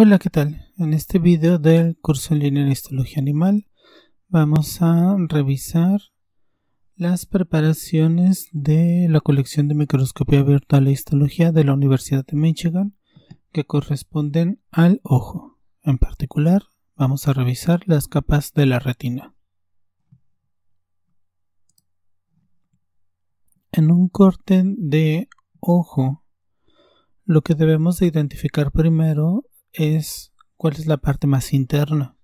Hola, ¿qué tal? En este video del curso en línea de histología animal vamos a revisar las preparaciones de la colección de microscopía virtual e histología de la Universidad de Michigan que corresponden al ojo. En particular, vamos a revisar las capas de la retina. En un corte de ojo, lo que debemos identificar primero es cuál es la parte más interna.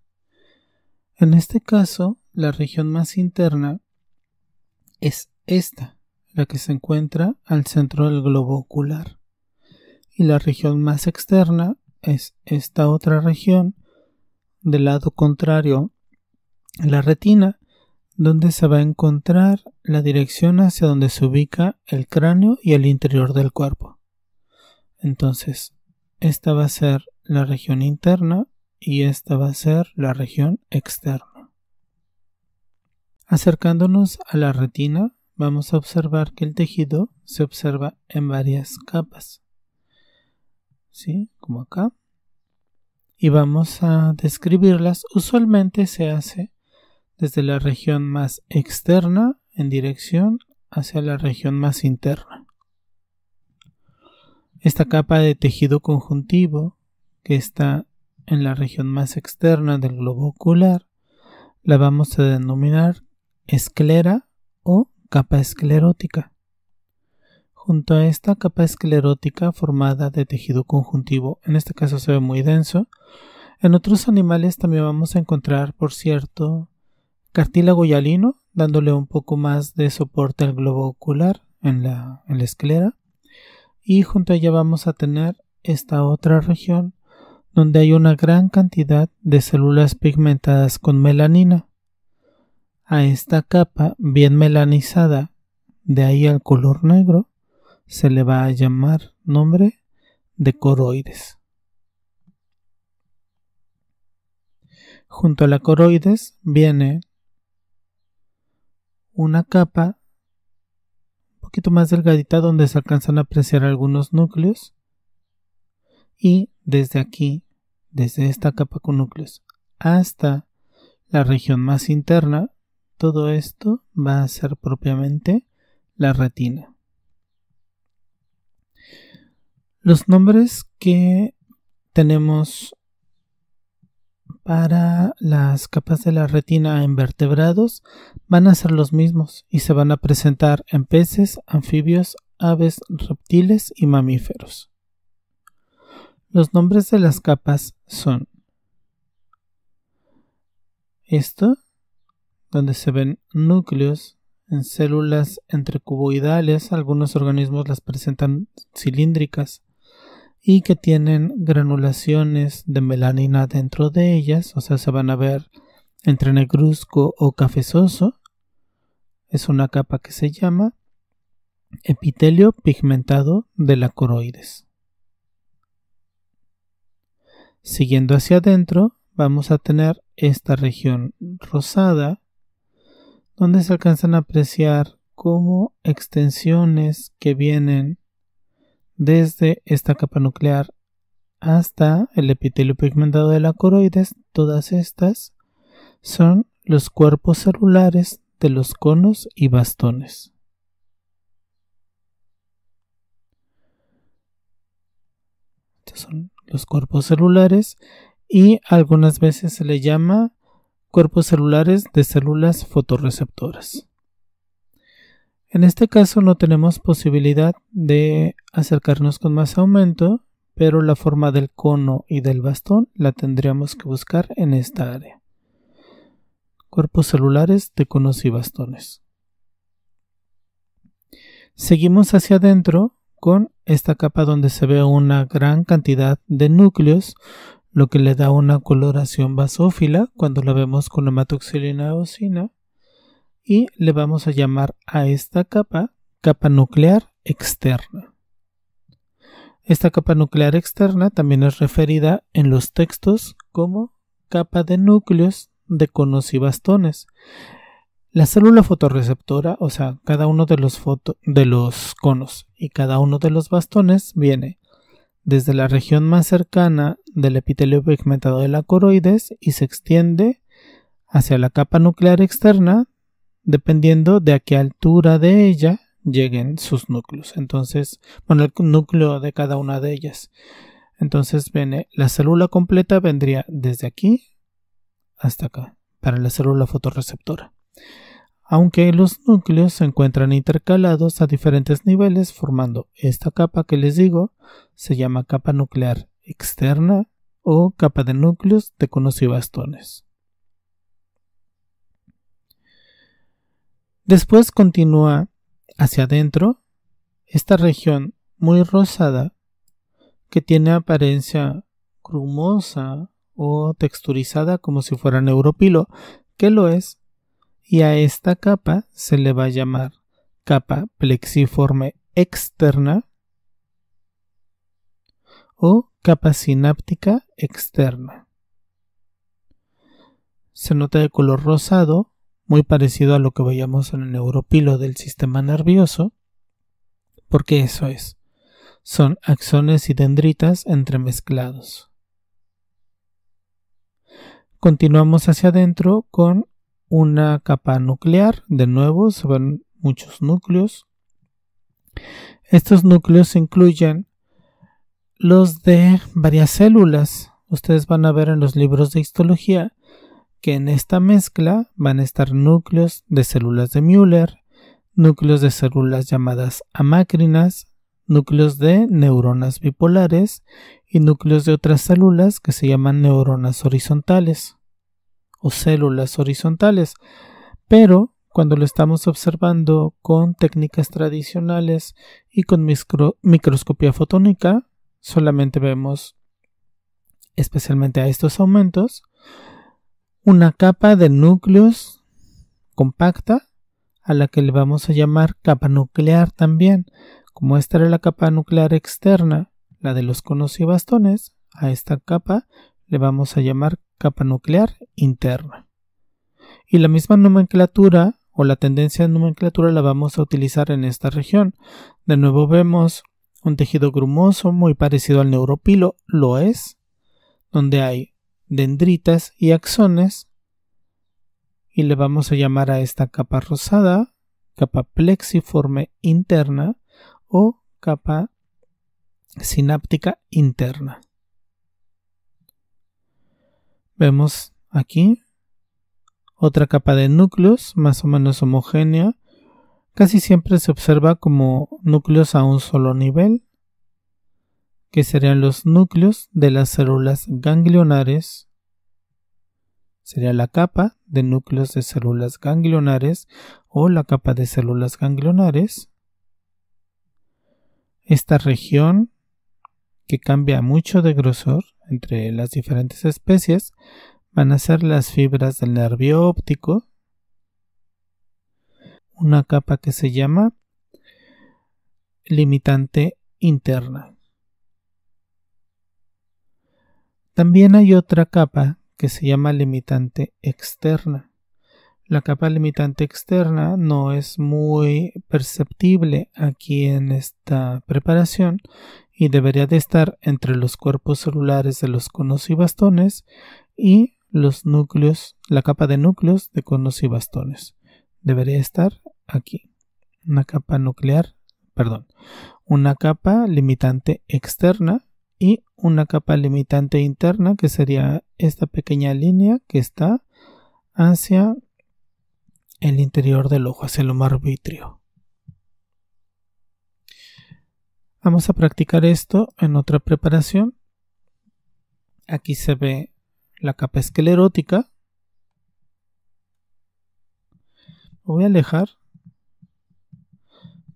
En este caso, la región más interna es esta, la que se encuentra al centro del globo ocular. Y la región más externa es esta otra región del lado contrario a la retina, donde se va a encontrar la dirección hacia donde se ubica el cráneo y el interior del cuerpo. Entonces, esta va a ser la región interna y esta va a ser la región externa. Acercándonos a la retina, vamos a observar que el tejido se observa en varias capas. ¿Sí? Como acá. Y vamos a describirlas. Usualmente se hace desde la región más externa en dirección hacia la región más interna. Esta capa de tejido conjuntivo que está en la región más externa del globo ocular, la vamos a denominar esclera o capa esclerótica. Junto a esta capa esclerótica formada de tejido conjuntivo, en este caso se ve muy denso, en otros animales también vamos a encontrar, por cierto, cartílago yalino, dándole un poco más de soporte al globo ocular en la, en la esclera. Y junto a ella vamos a tener esta otra región donde hay una gran cantidad de células pigmentadas con melanina. A esta capa bien melanizada, de ahí al color negro, se le va a llamar nombre de coroides. Junto a la coroides viene una capa un poquito más delgadita donde se alcanzan a apreciar algunos núcleos y desde aquí desde esta capa con núcleos hasta la región más interna, todo esto va a ser propiamente la retina. Los nombres que tenemos para las capas de la retina en vertebrados van a ser los mismos y se van a presentar en peces, anfibios, aves, reptiles y mamíferos. Los nombres de las capas son esto, donde se ven núcleos en células entre cuboidales, algunos organismos las presentan cilíndricas y que tienen granulaciones de melanina dentro de ellas, o sea, se van a ver entre negruzco o cafezoso. Es una capa que se llama epitelio pigmentado de la coroides. Siguiendo hacia adentro, vamos a tener esta región rosada, donde se alcanzan a apreciar como extensiones que vienen desde esta capa nuclear hasta el epitelio pigmentado de la coroides, todas estas son los cuerpos celulares de los conos y bastones. son los cuerpos celulares y algunas veces se le llama cuerpos celulares de células fotorreceptoras. En este caso no tenemos posibilidad de acercarnos con más aumento, pero la forma del cono y del bastón la tendríamos que buscar en esta área. Cuerpos celulares de conos y bastones. Seguimos hacia adentro con esta capa donde se ve una gran cantidad de núcleos, lo que le da una coloración basófila cuando la vemos con hematoxilina osina. Y le vamos a llamar a esta capa capa nuclear externa. Esta capa nuclear externa también es referida en los textos como capa de núcleos de conos y bastones. La célula fotorreceptora, o sea, cada uno de los, de los conos y cada uno de los bastones viene desde la región más cercana del epitelio pigmentado de la coroides y se extiende hacia la capa nuclear externa dependiendo de a qué altura de ella lleguen sus núcleos. Entonces, bueno, el núcleo de cada una de ellas. Entonces viene la célula completa vendría desde aquí hasta acá para la célula fotorreceptora aunque los núcleos se encuentran intercalados a diferentes niveles formando esta capa que les digo, se llama capa nuclear externa o capa de núcleos de conos y bastones. Después continúa hacia adentro esta región muy rosada que tiene apariencia crumosa o texturizada como si fuera neuropilo, que lo es y a esta capa se le va a llamar capa plexiforme externa o capa sináptica externa. Se nota de color rosado, muy parecido a lo que veíamos en el neuropilo del sistema nervioso, porque eso es. Son axones y dendritas entremezclados. Continuamos hacia adentro con una capa nuclear, de nuevo se ven muchos núcleos. Estos núcleos incluyen los de varias células. Ustedes van a ver en los libros de histología que en esta mezcla van a estar núcleos de células de Müller, núcleos de células llamadas amacrinas, núcleos de neuronas bipolares y núcleos de otras células que se llaman neuronas horizontales o células horizontales, pero cuando lo estamos observando con técnicas tradicionales y con microscopía fotónica, solamente vemos, especialmente a estos aumentos, una capa de núcleos compacta a la que le vamos a llamar capa nuclear también. Como esta era la capa nuclear externa, la de los conos y bastones, a esta capa le vamos a llamar capa nuclear interna. Y la misma nomenclatura o la tendencia de nomenclatura la vamos a utilizar en esta región. De nuevo vemos un tejido grumoso muy parecido al neuropilo, lo es, donde hay dendritas y axones y le vamos a llamar a esta capa rosada capa plexiforme interna o capa sináptica interna. Vemos aquí otra capa de núcleos más o menos homogénea. Casi siempre se observa como núcleos a un solo nivel, que serían los núcleos de las células ganglionares. Sería la capa de núcleos de células ganglionares o la capa de células ganglionares. Esta región que cambia mucho de grosor entre las diferentes especies, van a ser las fibras del nervio óptico, una capa que se llama limitante interna. También hay otra capa que se llama limitante externa. La capa limitante externa no es muy perceptible aquí en esta preparación y debería de estar entre los cuerpos celulares de los conos y bastones y los núcleos, la capa de núcleos de conos y bastones. Debería estar aquí. Una capa nuclear, perdón, una capa limitante externa y una capa limitante interna que sería esta pequeña línea que está hacia el interior del ojo, hacia el mar Vamos a practicar esto en otra preparación. Aquí se ve la capa esclerótica. voy a alejar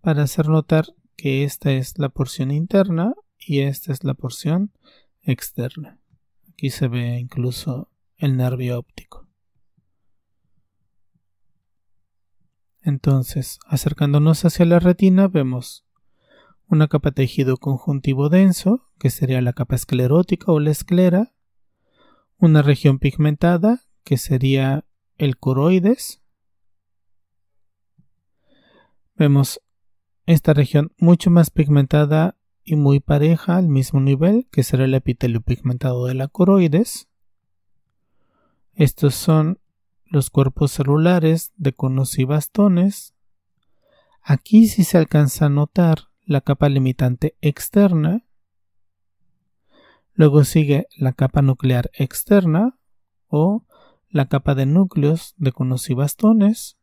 para hacer notar que esta es la porción interna y esta es la porción externa. Aquí se ve incluso el nervio óptico. Entonces, acercándonos hacia la retina, vemos una capa tejido conjuntivo denso, que sería la capa esclerótica o la esclera, una región pigmentada, que sería el coroides. Vemos esta región mucho más pigmentada y muy pareja al mismo nivel, que será el epitelio pigmentado de la coroides. Estos son los cuerpos celulares de conos y bastones. Aquí sí se alcanza a notar la capa limitante externa, luego sigue la capa nuclear externa o la capa de núcleos de conos y bastones,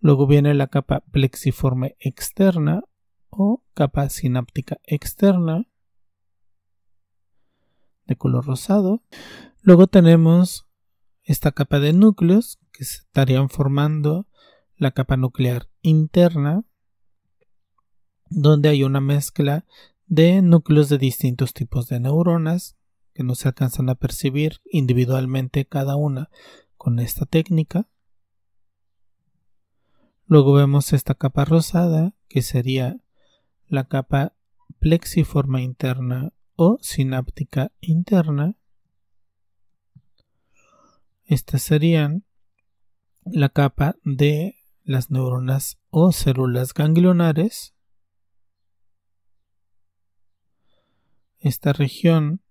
luego viene la capa plexiforme externa o capa sináptica externa de color rosado. Luego tenemos esta capa de núcleos que estarían formando la capa nuclear interna donde hay una mezcla de núcleos de distintos tipos de neuronas que no se alcanzan a percibir individualmente cada una con esta técnica. Luego vemos esta capa rosada que sería la capa plexiforme interna o sináptica interna. Estas serían la capa de las neuronas o células ganglionares Esta región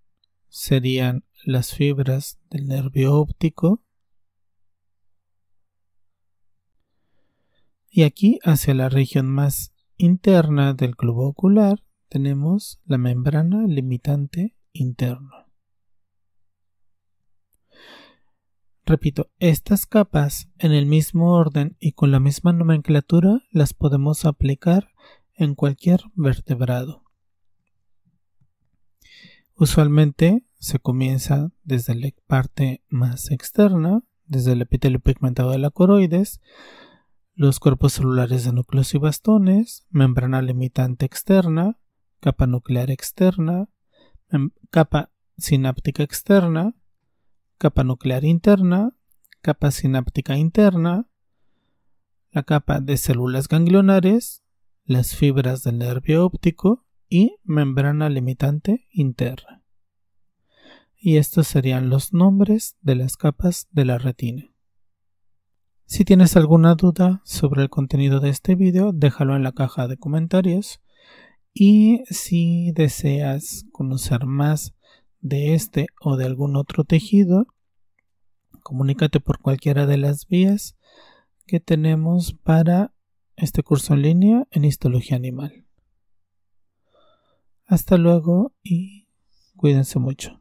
serían las fibras del nervio óptico y aquí hacia la región más interna del globo ocular tenemos la membrana limitante interna. Repito, estas capas en el mismo orden y con la misma nomenclatura las podemos aplicar en cualquier vertebrado. Usualmente se comienza desde la parte más externa, desde el epitelio pigmentado de la coroides, los cuerpos celulares de núcleos y bastones, membrana limitante externa, capa nuclear externa, capa sináptica externa, capa nuclear interna, capa sináptica interna, la capa de células ganglionares, las fibras del nervio óptico, y membrana limitante interna. Y estos serían los nombres de las capas de la retina. Si tienes alguna duda sobre el contenido de este video, déjalo en la caja de comentarios. Y si deseas conocer más de este o de algún otro tejido, comunícate por cualquiera de las vías que tenemos para este curso en línea en histología animal. Hasta luego y cuídense mucho.